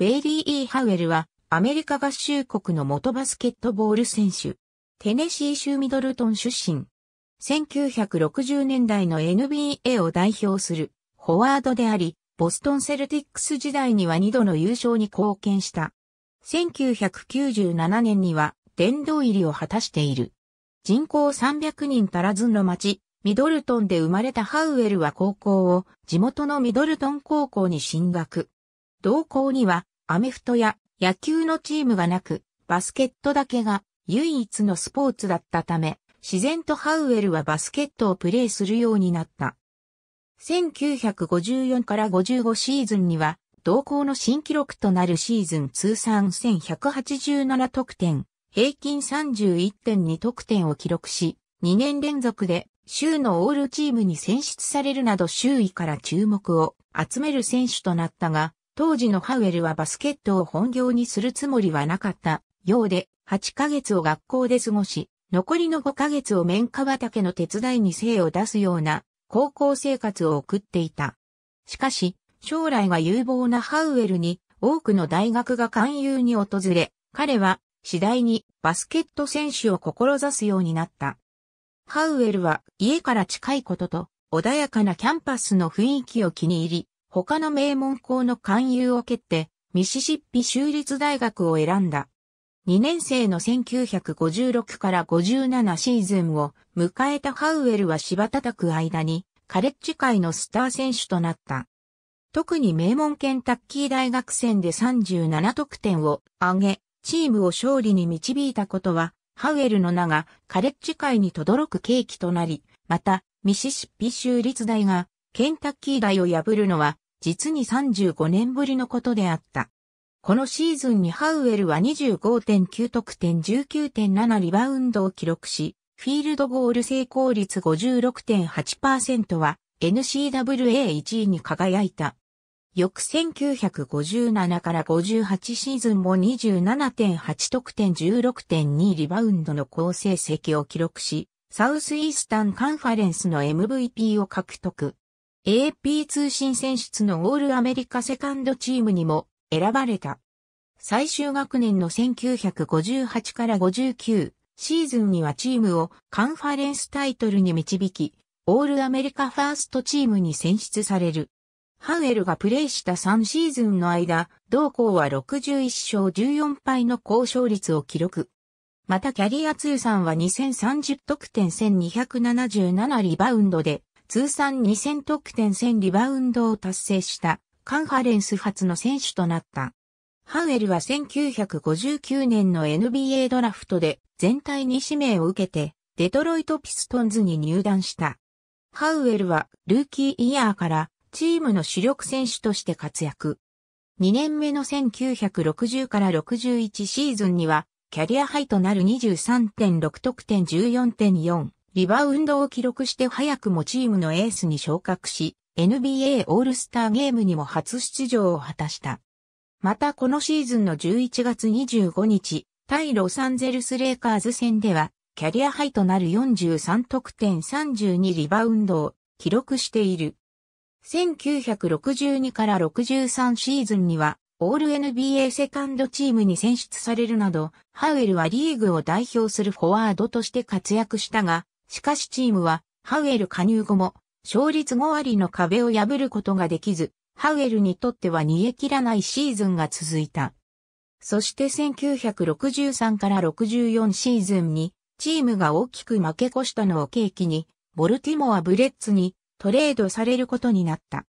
ベイリー・イー・ハウエルは、アメリカ合衆国の元バスケットボール選手。テネシー州ミドルトン出身。1960年代の NBA を代表するフォワードであり、ボストンセルティックス時代には2度の優勝に貢献した。1997年には殿堂入りを果たしている。人口300人足らずの町、ミドルトンで生まれたハウエルは高校を地元のミドルトン高校に進学。同校にはアメフトや野球のチームはなく、バスケットだけが唯一のスポーツだったため、自然とハウエルはバスケットをプレーするようになった。1954から55シーズンには、同校の新記録となるシーズン通算1187得点、平均31.2得点を記録し、2年連続で州のオールチームに選出されるなど周囲から注目を集める選手となったが、当時のハウエルはバスケットを本業にするつもりはなかったようで、8ヶ月を学校で過ごし、残りの5ヶ月を綿花畑の手伝いに精を出すような高校生活を送っていた。しかし、将来が有望なハウエルに多くの大学が勧誘に訪れ、彼は次第にバスケット選手を志すようになった。ハウエルは家から近いことと穏やかなキャンパスの雰囲気を気に入り、他の名門校の勧誘を蹴って、ミシシッピ州立大学を選んだ。2年生の1956から57シーズンを迎えたハウエルは芝叩く間に、カレッジ界のスター選手となった。特に名門ケンタッキー大学戦で37得点を挙げ、チームを勝利に導いたことは、ハウエルの名がカレッジ界に轟く契機となり、また、ミシシッピ州立大がケンタッキー大を破るのは、実に35年ぶりのことであった。このシーズンにハウエルは25.9得点19.7リバウンドを記録し、フィールドゴール成功率56.8%は n c w a 1位に輝いた。翌1957から58シーズンも27.8得点16.2リバウンドの好成績を記録し、サウスイースタンカンファレンスの MVP を獲得。AP 通信選出のオールアメリカセカンドチームにも選ばれた。最終学年の1958から59シーズンにはチームをカンファレンスタイトルに導き、オールアメリカファーストチームに選出される。ハウエルがプレーした3シーズンの間、同校は61勝14敗の高勝率を記録。またキャリア通算は2030得点1277リバウンドで通算2000得点1000リバウンドを達成したカンファレンス初の選手となった。ハウエルは1959年の NBA ドラフトで全体に指名を受けてデトロイトピストンズに入団した。ハウエルはルーキーイヤーからチームの主力選手として活躍。2年目の1960から61シーズンにはキャリアハイとなる23.6得点14.4リバウンドを記録して早くもチームのエースに昇格し、NBA オールスターゲームにも初出場を果たした。またこのシーズンの11月25日、対ロサンゼルスレイカーズ戦では、キャリアハイとなる43得点32リバウンドを記録している。1962から63シーズンには、オール NBA セカンドチームに選出されるなど、ハウエルはリーグを代表するフォワードとして活躍したが、しかしチームは、ハウエル加入後も、勝率5割の壁を破ることができず、ハウエルにとっては逃げ切らないシーズンが続いた。そして1963から64シーズンに、チームが大きく負け越したのを契機に、ボルティモア・ブレッツにトレードされることになった。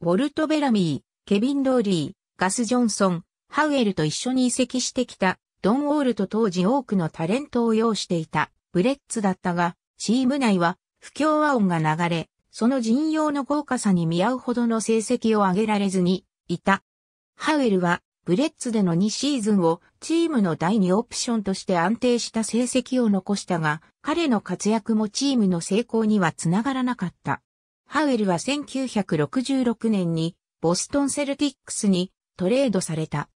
ウォルト・ベラミー、ケビン・ローリー、ガス・ジョンソン、ハウエルと一緒に移籍してきた、ドン・オールと当時多くのタレントを要していた、ブレッツだったが、チーム内は不協和音が流れ、その陣容の豪華さに見合うほどの成績を上げられずにいた。ハウエルはブレッツでの2シーズンをチームの第2オプションとして安定した成績を残したが、彼の活躍もチームの成功にはつながらなかった。ハウエルは1966年にボストンセルティックスにトレードされた。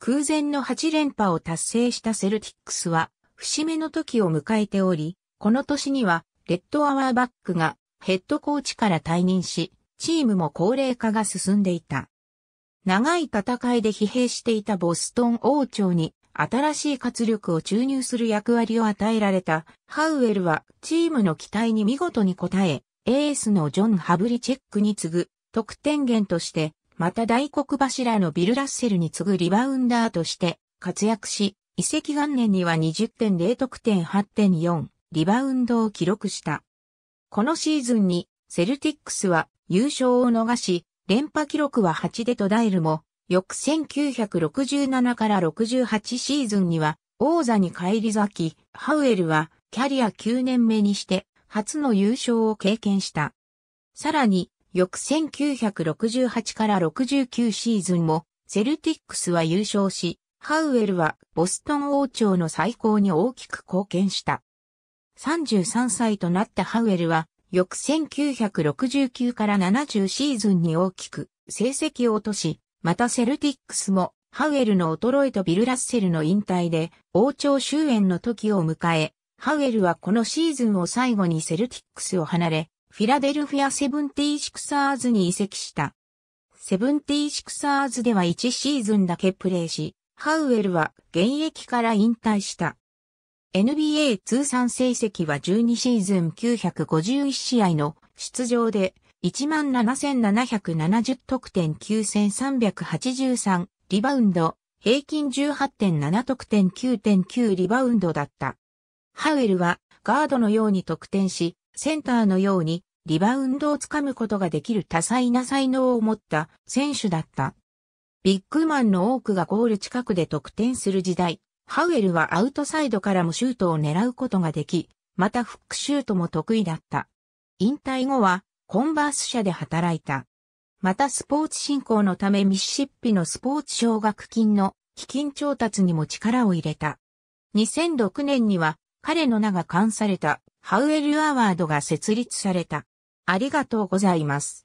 空前の8連覇を達成したセルティックスは節目の時を迎えており、この年には、レッドアワーバックがヘッドコーチから退任し、チームも高齢化が進んでいた。長い戦いで疲弊していたボストン王朝に新しい活力を注入する役割を与えられたハウエルはチームの期待に見事に応え、エースのジョン・ハブリチェックに次ぐ得点源として、また大黒柱のビル・ラッセルに次ぐリバウンダーとして活躍し、移籍元年には20.0得点8.4リバウンドを記録した。このシーズンにセルティックスは優勝を逃し、連覇記録は8で途絶えるも、翌1967から68シーズンには王座に返り咲き、ハウエルはキャリア9年目にして初の優勝を経験した。さらに、翌1968から69シーズンもセルティックスは優勝し、ハウエルはボストン王朝の再興に大きく貢献した。33歳となったハウエルは、翌1969から70シーズンに大きく成績を落とし、またセルティックスもハウエルの衰えとビル・ラッセルの引退で王朝終焉の時を迎え、ハウエルはこのシーズンを最後にセルティックスを離れ、フィラデルフィアセブンティーシクサーズに移籍した。セブンティーシクサーズでは1シーズンだけプレーし、ハウエルは現役から引退した。NBA 通算成績は12シーズン951試合の出場で17,770得点9,383リバウンド、平均18.7得点9.9リバウンドだった。ハウエルはガードのように得点し、センターのようにリバウンドをつかむことができる多彩な才能を持った選手だった。ビッグマンの多くがゴール近くで得点する時代、ハウエルはアウトサイドからもシュートを狙うことができ、またフックシュートも得意だった。引退後はコンバース社で働いた。またスポーツ振興のためミシシッピのスポーツ奨学金の基金調達にも力を入れた。2006年には彼の名が冠されたハウエルアワードが設立された。ありがとうございます。